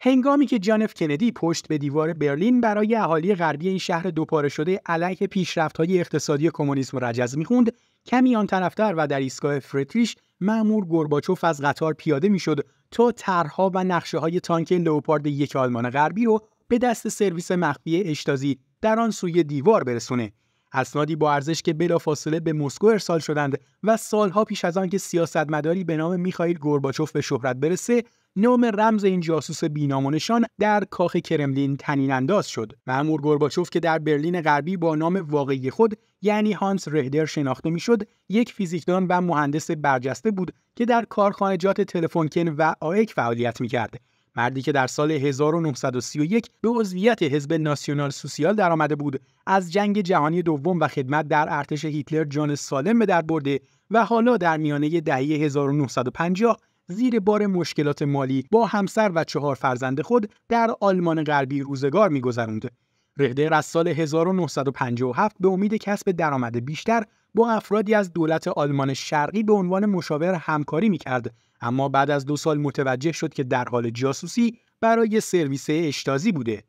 هنگامی که جانف کندی پشت به دیوار برلین برای اهالی غربی این شهر دوپاره شده علیه پیشرفت‌های اقتصادی کمونیسم رجز میخوند کمی آن طرفتر و در ایستگاه فرتریش مأمور گرباچوف از قطار پیاده میشد تا طرحها و نقشه های تانک لوپارد یک آلمان غربی رو به دست سرویس مخفی اشتازی در آن سوی دیوار برسونه اسنادی با ارزش که بلافاصله به مسکو ارسال شدند و سالها پیش از آنکه سیاستمداری به نام میخائیل گورباچوف به شهرت برسه نام رمز این جاسوس بینامونشان در کاخ کرملین تنین انداز شد. مأمور گورباچوف که در برلین غربی با نام واقعی خود یعنی هانس رهدر شناخته میشد، یک فیزیکدان و مهندس برجسته بود که در کارخانجات تلفونکن و آیک فعالیت میکرد. مردی که در سال 1931 به عضویت حزب ناسیونال سوسیال درآمده بود از جنگ جهانی دوم و خدمت در ارتش هیتلر جان سالم به در برده و حالا در میانه دهه 1950 زیر بار مشکلات مالی با همسر و چهار فرزند خود در آلمان غربی روزگار میگذراند رهدر از سال 1957 به امید کسب درآمد بیشتر با افرادی از دولت آلمان شرقی به عنوان مشاور همکاری میکرد اما بعد از دو سال متوجه شد که در حال جاسوسی برای سرویس اشتازی بوده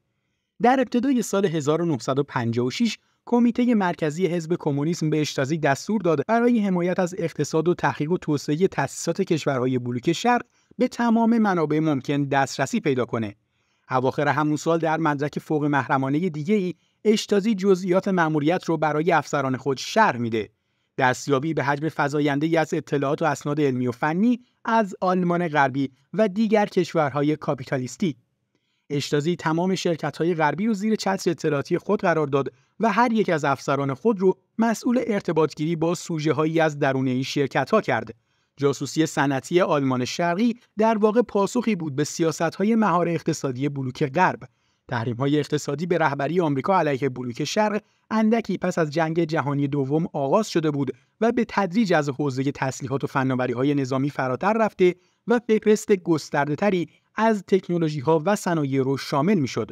در ابتدای سال 1956 کمیته مرکزی حزب کمونیسم به اشتازی دستور داده برای حمایت از اقتصاد و تحقیق و توسعه تأسیسات کشورهای بلوک شرق به تمام منابع ممکن دسترسی پیدا کنه اواخر همون سال در مدرک فوق محرمانه دیگه ای اشتازی جزئیات مأموریت رو برای افسران خود شرح میده دستیابی به حجم فزاینده ای از اطلاعات و اسناد علمی و فنی از آلمان غربی و دیگر کشورهای کاپیتالیستی اشتازی تمام شرکت های غربی رو زیر چتر اطلاعاتی خود قرار داد و هر یک از افسران خود رو مسئول ارتباطگیری با سوژه هایی از درون این شرکت ها کرده. جاسوسی صنعتی آلمان شرقی در واقع پاسخی بود به سیاست های مهار اقتصادی بلوک غرب. تحریم های اقتصادی به رهبری آمریکا علیه بلوک شرق اندکی پس از جنگ جهانی دوم آغاز شده بود و به تدریج از حوزه تسلیحات و فناوری های نظامی فراتر رفته و فهرست تری از تکنولوژی ها و صنایع رو شامل میشد.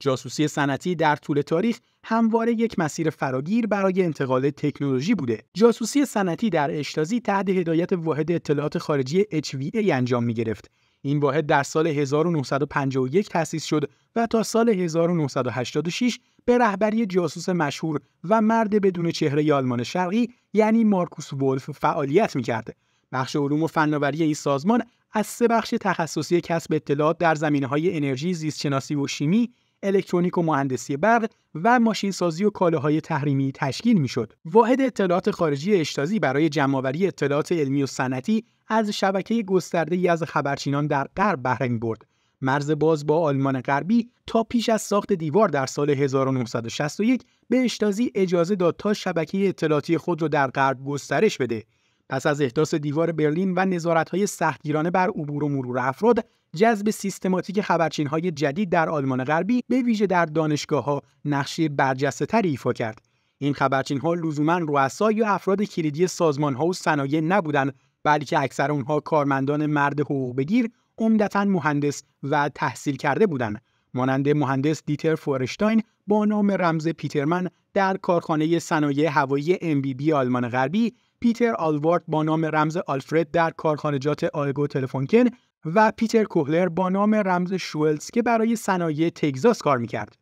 جاسوسی صنعتی در طول تاریخ همواره یک مسیر فراگیر برای انتقال تکنولوژی بوده. جاسوسی صنعتی در اشتازی تحت هدایت واحد اطلاعات خارجی HVA انجام می گرفت. این واحد در سال 1951 تأسیس شد و تا سال 1986 به رهبری جاسوس مشهور و مرد بدون چهره آلمان شرقی یعنی مارکوس ولف فعالیت میکرد. بخش علوم و فناوری این سازمان از سه بخش تخصصی کسب اطلاعات در های انرژی، زیستشناسی و شیمی الکترونیک و مهندسی برق و ماشینسازی و کالاهای تحریمی تشکیل میشد. واحد اطلاعات خارجی اشتازی برای جمعآوری اطلاعات علمی و صنعتی از شبکه گسترده ای از خبرچینان در غرب بهره برد. مرز باز با آلمان غربی تا پیش از ساخت دیوار در سال 1961 به اشتازی اجازه داد تا شبکه اطلاعاتی خود را در غرب گسترش بده پس از احداث دیوار برلین و نظارت‌های سختگیرانه بر عبور و مرور افراد جذب سیستماتیک های جدید در آلمان غربی به ویژه در دانشگاه‌ها نقشی تری ایفا کرد این ها لزوما رؤسا یا افراد کلیدی ها و صنایع نبودند بلکه اکثر آنها کارمندان مرد حقوق بگیر عمدتا مهندس و تحصیل کرده بودند مانند مهندس دیتر فورشتاین با نام رمز پیترمن در کارخانه صنایع هوایی بی آلمان غربی پیتر آلوارد با نام رمز آلفرد در کارخانجات آیگو تلفونکن و پیتر کوهلر با نام رمز شولز که برای صنایع تگزاس کار میکرد.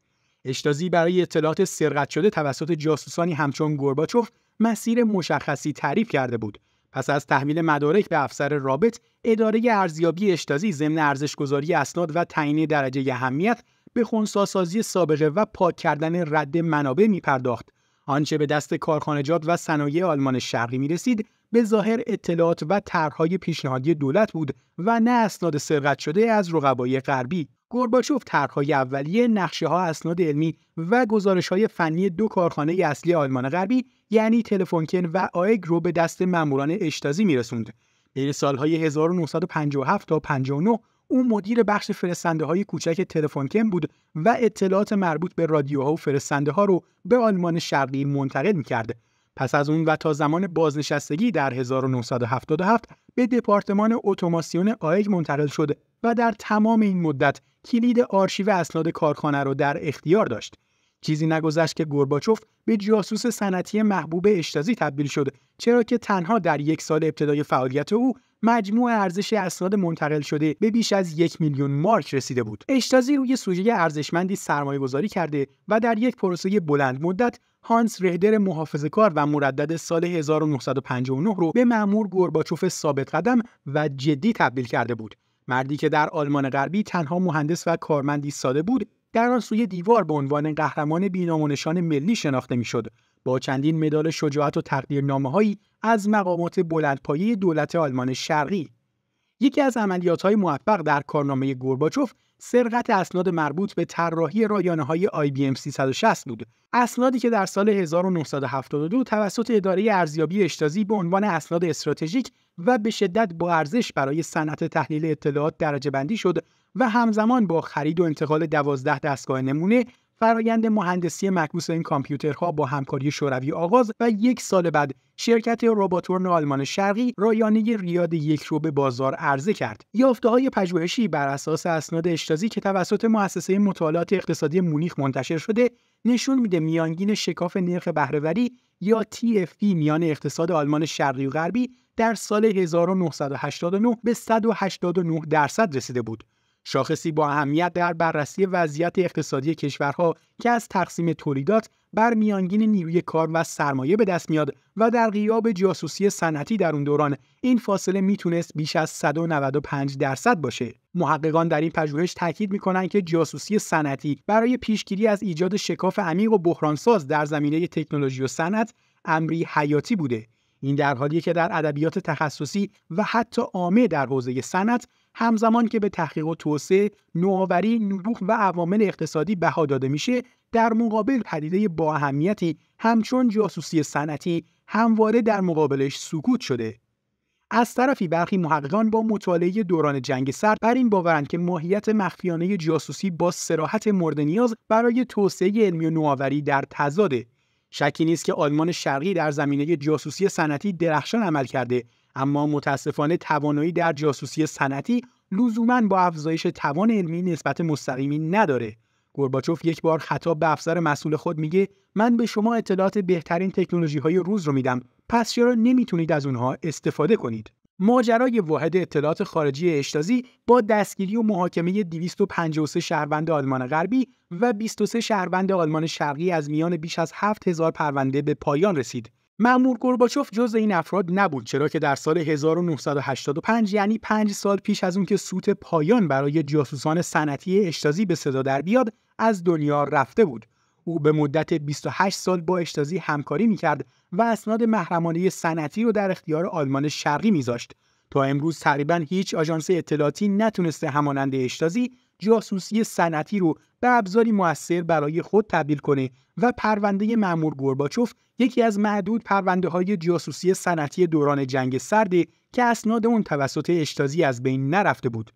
اشتازی برای اطلاعات سرقت شده توسط جاسوسانی همچون گرباچوف مسیر مشخصی تعریف کرده بود. پس از تحویل مدارک به افسر رابط، اداره ارزیابی اشتازی ضمن ارزشگذاری اسناد و تعیین درجه اهمیت به خونساسازی سابقه و پاک کردن رد منابع می پرداخت آنچه به دست کارخانجات و صنایع آلمان شرقی می رسید به ظاهر اطلاعات و طرحهای پیشنهادی دولت بود و نه اسناد سرقت شده از رقبای غربی گورباچوف طرحهای اولیه نقشه ها اسناد علمی و گزارش های فنی دو کارخانه اصلی آلمان غربی یعنی تلفنکن و آیگ رو به دست ماموران اشتازی میرسوند بین سالهای 1957 تا 59 او مدیر بخش فرستنده های کوچک کم بود و اطلاعات مربوط به رادیوها و فرستنده ها رو به آلمان شرقی منتقل میکرد. پس از اون و تا زمان بازنشستگی در 1977 به دپارتمان اتوماسیون آیگ منتقل شد و در تمام این مدت کلید آرشیو اسناد کارخانه را در اختیار داشت. چیزی نگذشت که گورباچوف به جاسوس صنعتی محبوب اشتازی تبدیل شد چرا که تنها در یک سال ابتدای فعالیت او مجموع ارزش اسناد منتقل شده به بیش از یک میلیون مارک رسیده بود اشتازی روی سوژه ارزشمندی سرمایه کرده و در یک پروسه بلند مدت هانس رهدر محافظه کار و مردد سال 1959 رو به معمور گورباچوف ثابت قدم و جدی تبدیل کرده بود مردی که در آلمان غربی تنها مهندس و کارمندی ساده بود در آن سوی دیوار به عنوان قهرمان بینامونشان ملی شناخته میشد با چندین مدال شجاعت و هایی از مقامات بلندپایه دولت آلمان شرقی یکی از عملیات‌های موفق در کارنامه گورباچوف سرقت اسناد مربوط به طراحی رایانه های IBM 360 بود. اسنادی که در سال 1972 توسط اداره ارزیابی اشتازی به عنوان اسناد استراتژیک و به شدت با ارزش برای صنعت تحلیل اطلاعات درجه بندی شد و همزمان با خرید و انتقال دوازده دستگاه نمونه فرایند مهندسی مکبوس این کامپیوترها با همکاری شوروی آغاز و یک سال بعد شرکت روباتورن آلمان شرقی رایانه ریاد یک رو به بازار عرضه کرد. یافته پژوهشی بر اساس اسناد اشتازی که توسط مؤسسه مطالعات اقتصادی مونیخ منتشر شده نشون میده میانگین شکاف نرخ بهرهوری یا TFP میان اقتصاد آلمان شرقی و غربی در سال 1989 به 189 درصد رسیده بود. شاخصی با اهمیت در بررسی وضعیت اقتصادی کشورها که از تقسیم تولیدات بر میانگین نیروی کار و سرمایه به دست میاد و در غیاب جاسوسی صنعتی در اون دوران این فاصله میتونست بیش از 195 درصد باشه محققان در این پژوهش تاکید میکنند که جاسوسی صنعتی برای پیشگیری از ایجاد شکاف عمیق و بحرانساز در زمینه تکنولوژی و صنعت امری حیاتی بوده این در حالیه که در ادبیات تخصصی و حتی عامه در حوزه صنعت همزمان که به تحقیق و توسعه نوآوری نبوغ و عوامل اقتصادی بها داده میشه در مقابل پدیده با همچون جاسوسی صنعتی همواره در مقابلش سکوت شده از طرفی برخی محققان با مطالعه دوران جنگ سرد بر این باورند که ماهیت مخفیانه جاسوسی با سراحت مورد نیاز برای توسعه علمی و نوآوری در تضاده شکی نیست که آلمان شرقی در زمینه جاسوسی صنعتی درخشان عمل کرده اما متاسفانه توانایی در جاسوسی صنعتی لزوما با افزایش توان علمی نسبت مستقیمی نداره گورباچوف یک بار خطاب به افسر مسئول خود میگه من به شما اطلاعات بهترین تکنولوژی های روز رو میدم پس چرا نمیتونید از اونها استفاده کنید ماجرای واحد اطلاعات خارجی اشتازی با دستگیری و محاکمه 253 شهروند آلمان غربی و 23 شهروند آلمان شرقی از میان بیش از 7000 پرونده به پایان رسید مأمور گورباچوف جز این افراد نبود چرا که در سال 1985 یعنی پنج سال پیش از اون که سوت پایان برای جاسوسان صنعتی اشتازی به صدا در بیاد از دنیا رفته بود او به مدت 28 سال با اشتازی همکاری میکرد و اسناد محرمانه صنعتی رو در اختیار آلمان شرقی میذاشت تا امروز تقریبا هیچ آژانس اطلاعاتی نتونسته همانند اشتازی جاسوسی صنعتی رو به ابزاری موثر برای خود تبدیل کنه و پرونده مأمور گورباچوف یکی از معدود پرونده های جاسوسی صنعتی دوران جنگ سرده که اسناد اون توسط اشتازی از بین نرفته بود.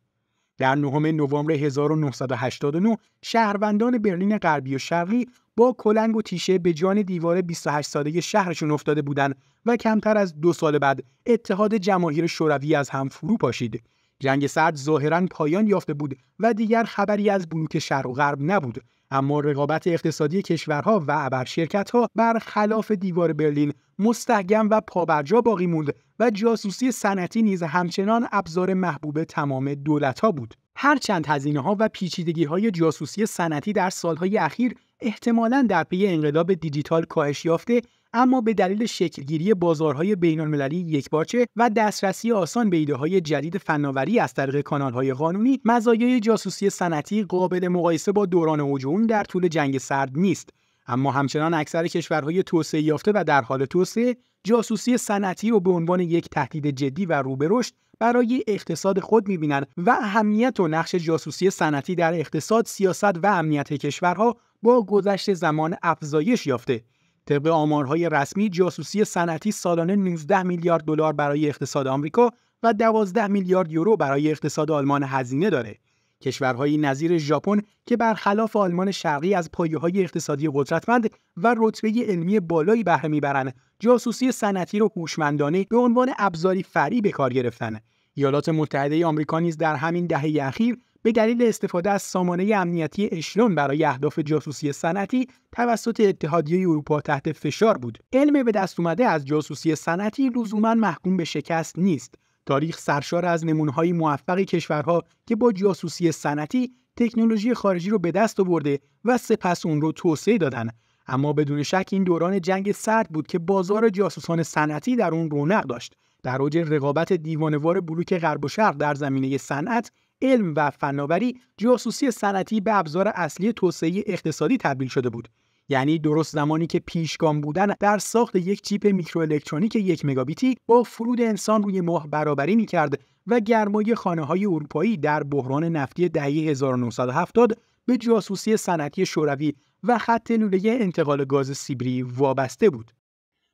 در نهم نوامبر 1989 شهروندان برلین غربی و شرقی با کلنگ و تیشه به جان دیوار 28 ساله شهرشون افتاده بودند و کمتر از دو سال بعد اتحاد جماهیر شوروی از هم فرو پاشید جنگ سرد ظاهرا پایان یافته بود و دیگر خبری از بلوک شرق و غرب نبود اما رقابت اقتصادی کشورها و ابر شرکتها بر خلاف دیوار برلین مستحکم و پابرجا باقی موند و جاسوسی صنعتی نیز همچنان ابزار محبوب تمام دولتها بود هرچند هزینه ها و پیچیدگی های جاسوسی صنعتی در سالهای اخیر احتمالا در پی انقلاب دیجیتال کاهش یافته اما به دلیل شکلگیری بازارهای بینالمللی یکپارچه و دسترسی آسان به ایده های جدید فناوری از طریق کانالهای قانونی مزایای جاسوسی صنعتی قابل مقایسه با دوران اوج در طول جنگ سرد نیست اما همچنان اکثر کشورهای توسعه یافته و در حال توسعه جاسوسی صنعتی رو به عنوان یک تهدید جدی و روبرشت برای اقتصاد خود می‌بینند و اهمیت و نقش جاسوسی صنعتی در اقتصاد، سیاست و امنیت کشورها با گذشت زمان افزایش یافته طبق آمارهای رسمی جاسوسی صنعتی سالانه 19 میلیارد دلار برای اقتصاد آمریکا و 12 میلیارد یورو برای اقتصاد آلمان هزینه داره. کشورهایی نظیر ژاپن که برخلاف آلمان شرقی از پایه اقتصادی قدرتمند و رتبه علمی بالایی بهره میبرند جاسوسی صنعتی رو هوشمندانه به عنوان ابزاری فری به کار گرفتن ایالات متحده آمریکا نیز در همین دهه اخیر به دلیل استفاده از سامانه امنیتی اشلون برای اهداف جاسوسی صنعتی توسط اتحادیه اروپا تحت فشار بود علم به دست اومده از جاسوسی صنعتی لزوما محکوم به شکست نیست تاریخ سرشار از نمونه‌های موفق کشورها که با جاسوسی صنعتی تکنولوژی خارجی رو به دست آورده و سپس اون رو توسعه دادن اما بدون شک این دوران جنگ سرد بود که بازار جاسوسان صنعتی در اون رونق داشت در اوج رقابت دیوانوار بلوک غرب و شرق در زمینه صنعت علم و فناوری جاسوسی صنعتی به ابزار اصلی توسعه اقتصادی تبدیل شده بود یعنی درست زمانی که پیشگام بودن در ساخت یک چیپ میکروالکترونیک یک مگابیتی با فرود انسان روی ماه برابری میکرد و گرمای خانه های اروپایی در بحران نفتی دهه 1970 به جاسوسی صنعتی شوروی و خط لوله انتقال گاز سیبری وابسته بود.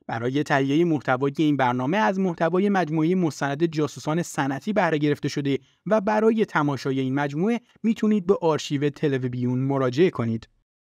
برای تهیه محتوای این برنامه از محتوای مجموعه مستند جاسوسان صنعتی بهره گرفته شده و برای تماشای این مجموعه میتونید به آرشیو تلویبیون مراجعه کنید.